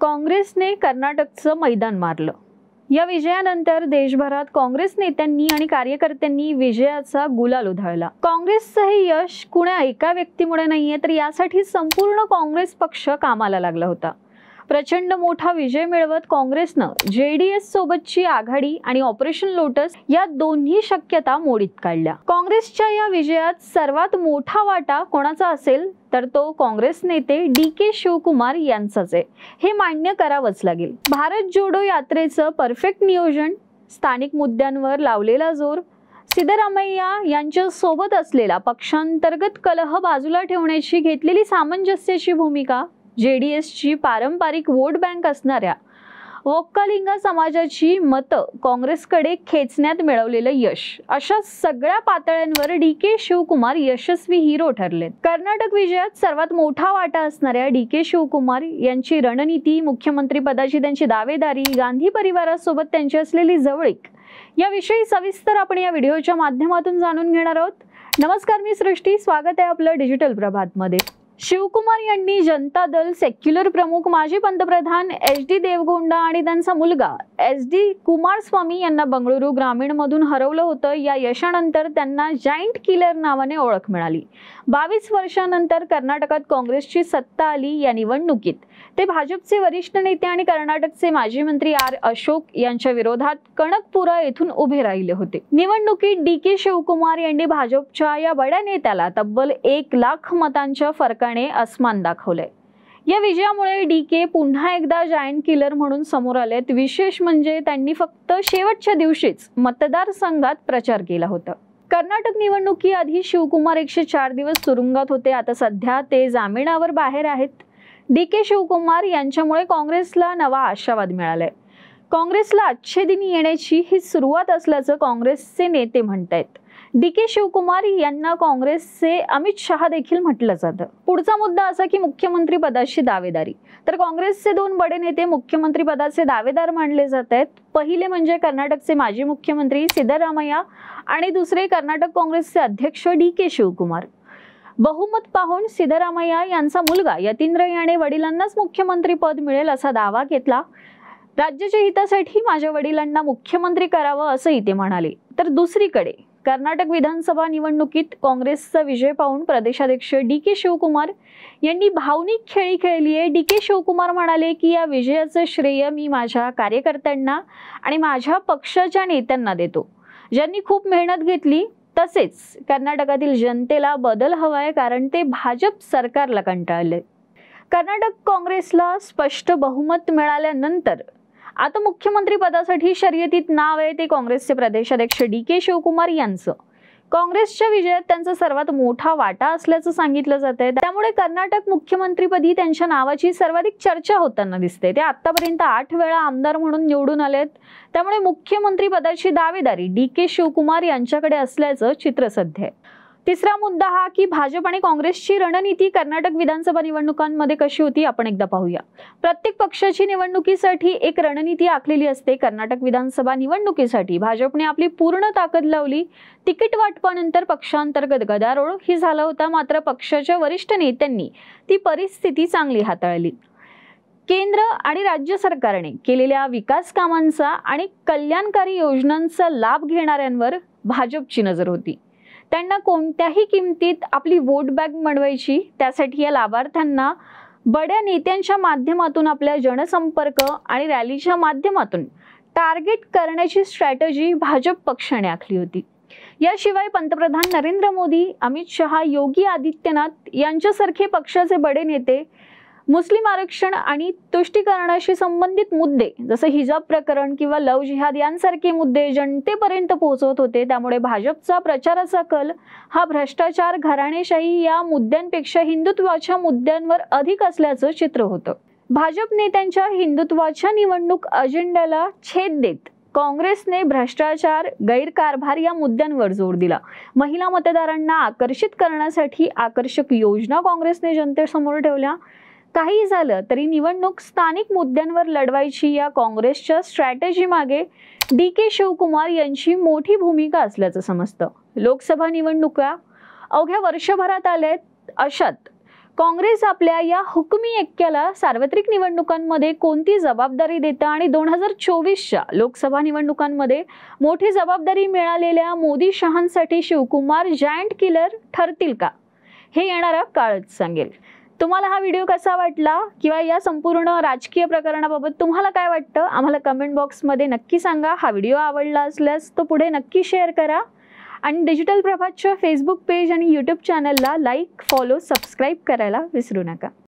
काँग्रेसने कर्नाटकचं मैदान मारलं या विजयानंतर देशभरात काँग्रेस नेत्यांनी आणि कार्यकर्त्यांनी विजयाचा गुलाल उधळला काँग्रेसचं हे यश कुण्या एका व्यक्तीमुळे नाहीये तर यासाठी संपूर्ण काँग्रेस पक्ष कामाला लागला होता प्रचंड मोठा विजय मिळवत काँग्रेसनं जे एस सोबतची आघाडी आणि ऑपरेशन लोटस या दोन्ही शक्यता मोडीत काढल्या काँग्रेसच्या या विजयात सर्वात मोठा वाटा कोणाचा असेल तर तो काँग्रेस नेते डी के शिवकुमार यांचाच आहे हे मान्य करावंच लागेल भारत जोडो यात्रेचं परफेक्ट नियोजन स्थानिक मुद्द्यांवर लावलेला जोर सिद्धरामय्या यांच्या सोबत असलेला पक्षांतर्गत कलह बाजूला ठेवण्याची घेतलेली सामंजस्याची भूमिका जे डी एसची पारंपरिक वोट बँक असणाऱ्या वोक्कालिंगा समाजाची मतं काँग्रेसकडे खेचण्यात मिळवलेलं यश अशा सगळ्या पातळ्यांवर डी के शिवकुमार यशस्वी हिरो ठरले कर्नाटक विजयात सर्वात मोठा वाटा असणाऱ्या डी के शिवकुमार यांची रणनीती मुख्यमंत्री पदाची त्यांची दावेदारी गांधी परिवारासोबत त्यांची असलेली जवळीक याविषयी सविस्तर आपण या व्हिडिओच्या माध्यमातून जाणून घेणार आहोत नमस्कार मी सृष्टी स्वागत आहे आपलं डिजिटल प्रभातमध्ये शिवकुमार यांनी जनता दल सेक्युलर प्रमुख माजी पंतप्रधान एच डी देवगोंडा आणि त्यांचा मुलगा एस डी कुमारस्वामी यांना बंगळुरू ग्रामीणमधून हरवलं होतं या यशानंतर त्यांना जाईंट किलर नावाने ओळख मिळाली बावीस वर्षानंतर कर्नाटकात काँग्रेसची सत्ता आली या निवडणुकीत ते भाजपचे वरिष्ठ नेते आणि कर्नाटकचे माजी मंत्री आर अशोक यांच्या विरोधात कणकपुरा येथून उभे राहिले होते निवडणुकीत डी के शिवकुमार यांनी भाजपच्या या बड्या नेत्याला तब्बल एक लाख मतांच्या फरका पदकाने आसमान दाखवले या विजयामुळे डी के पुन्हा एकदा जायंट किलर म्हणून समोर आलेत विशेष म्हणजे त्यांनी फक्त शेवटच्या दिवशीच मतदारसंघात प्रचार केला होता कर्नाटक निवडणुकीआधी शिवकुमार एकशे चार दिवस तुरुंगात होते आता सध्या ते जामिनावर बाहेर आहेत डी के शिवकुमार यांच्यामुळे काँग्रेसला नवा आशावाद मिळालाय काँग्रेसला अच्छे दिन येण्याची ही सुरुवात असल्याचं काँग्रेसचे नेते म्हणत आहेत डी के शिवकुमार यांना काँग्रेसचे अमित शहा देखील म्हटलं जातं पुढचा मुद्दा असा की मुख्यमंत्री पदाची दावेदारी तर काँग्रेसचे दोन बडे नेते मुख्यमंत्री पदाचे दावेदार मानले जात आहेत पहिले म्हणजे कर्नाटकचे माजी मुख्यमंत्री सिद्धरामय्या आणि दुसरे कर्नाटक काँग्रेसचे अध्यक्ष डी के शिवकुमार बहुमत पाहून सिद्धरामय्या यांचा मुलगा यतींद्र याने वडिलांनाच मुख्यमंत्री पद मिळेल असा दावा घेतला राज्याच्या हितासाठी माझ्या वडिलांना मुख्यमंत्री करावं असंही ते म्हणाले तर दुसरीकडे कर्नाटक विधानसभा निवडणुकीत काँग्रेसचा विजय पाहून प्रदेशाध्यक्ष डी के शिवकुमार यांनी भावनिक खेळी खेळली आहे डी के शिवकुमार म्हणाले की या विजयाचं श्रेय मी माझ्या कार्यकर्त्यांना आणि माझ्या पक्षाच्या नेत्यांना देतो ज्यांनी खूप मेहनत घेतली तसेच कर्नाटकातील जनतेला बदल हवाय कारण ते भाजप सरकारला कंटाळले कर्नाटक काँग्रेसला स्पष्ट बहुमत मिळाल्यानंतर आता मुख्यमंत्री पदासाठी शर्यतीत नाव आहे ते काँग्रेसचे प्रदेशाध्यक्ष डी के शिवकुमार यांचं काँग्रेसच्या विजयात त्यांचा सर्वात मोठा वाटा असल्याचं सांगितलं जात आहे त्यामुळे कर्नाटक मुख्यमंत्रीपदी त्यांच्या नावाची सर्वाधिक चर्चा होताना दिसते ते आतापर्यंत आठ वेळा आमदार म्हणून निवडून आलेत त्यामुळे मुख्यमंत्री पदाची दावेदारी डी के शिवकुमार यांच्याकडे असल्याचं चित्र सध्या तिसरा मुद्दा हा की भाजप आणि काँग्रेसची रणनीती कर्नाटक विधानसभा निवडणुकांमध्ये कशी होती आपण एकदा पाहूया प्रत्येक पक्षाची निवडणुकीसाठी एक रणनीती आखलेली असते कर्नाटक विधानसभा निवडणुकीसाठी भाजपने आपली पूर्ण ताकद लावली तिकीट वाटपानंतर पक्षांतर्गत गदारोळ ही झाला होता मात्र पक्षाच्या वरिष्ठ नेत्यांनी ती परिस्थिती चांगली हाताळली केंद्र आणि राज्य सरकारने केलेल्या विकास कामांचा आणि कल्याणकारी योजनांचा लाभ घेणाऱ्यांवर भाजपची नजर होती त्यांना कोणत्याही किमतीत आपली वोट बॅग मिळवायची त्यासाठी या लाभार्थ्यांना बड्या नेत्यांच्या माध्यमातून आपल्या जनसंपर्क आणि रॅलीच्या माध्यमातून टार्गेट करण्याची स्ट्रॅटजी भाजप पक्षाने आखली होती याशिवाय पंतप्रधान नरेंद्र मोदी अमित शहा योगी आदित्यनाथ यांच्यासारखे पक्षाचे बडे नेते मुस्लिम आरक्षण आणि तुष्टीकरणाशी संबंधित मुद्दे जसं हिजाब प्रकरण किंवा लव जिहाद यांसारखे मुद्दे जनतेपर्यंत पोहोचवत होते त्यामुळे भाजपचा प्रचाराचा कल हा भ्रष्टाचार घराणेशाही या मुद्द्यांपेक्षा हिंदुत्वाच्या मुद्द्यांवर अधिक असल्याचं चित्र होतं भाजप नेत्यांच्या हिंदुत्वाच्या निवडणूक अजेंड्याला छेद देत काँग्रेसने भ्रष्टाचार गैरकारभार या मुद्द्यांवर जोर दिला महिला मतदारांना आकर्षित करण्यासाठी आकर्षक योजना काँग्रेसने जनतेसमोर ठेवल्या काही झालं तरी निवडणूक स्थानिक मुद्द्यांवर लढवायची या काँग्रेसच्या स्ट्रॅटेजी मागे डी के शिवकुमार यांची मोठी भूमिका असल्याचं समजतं लोकसभा निवडणुका अवघ्या वर्षभरात आल्यात अशात काँग्रेस आपल्या या हुकमी एक्क्याला सार्वत्रिक निवडणुकांमध्ये कोणती जबाबदारी देतं आणि दोन हजार चोवीसच्या लोकसभा निवडणुकांमध्ये मोठी जबाबदारी मिळालेल्या मोदी शहांसाठी शिवकुमार जायंट किलर ठरतील का हे येणारा काळच सांगेल तुम्हाला हा व्हिडिओ कसा वाटला किंवा या संपूर्ण राजकीय प्रकरणाबाबत तुम्हाला काय वाटतं आम्हाला कमेंट बॉक्समध्ये नक्की सांगा हा व्हिडिओ आवडला असल्यास तो पुढे नक्की शेअर करा आणि डिजिटल प्रभातच्या फेसबुक पेज आणि यूट्यूब चॅनलला लाईक फॉलो सबस्क्राईब करायला विसरू नका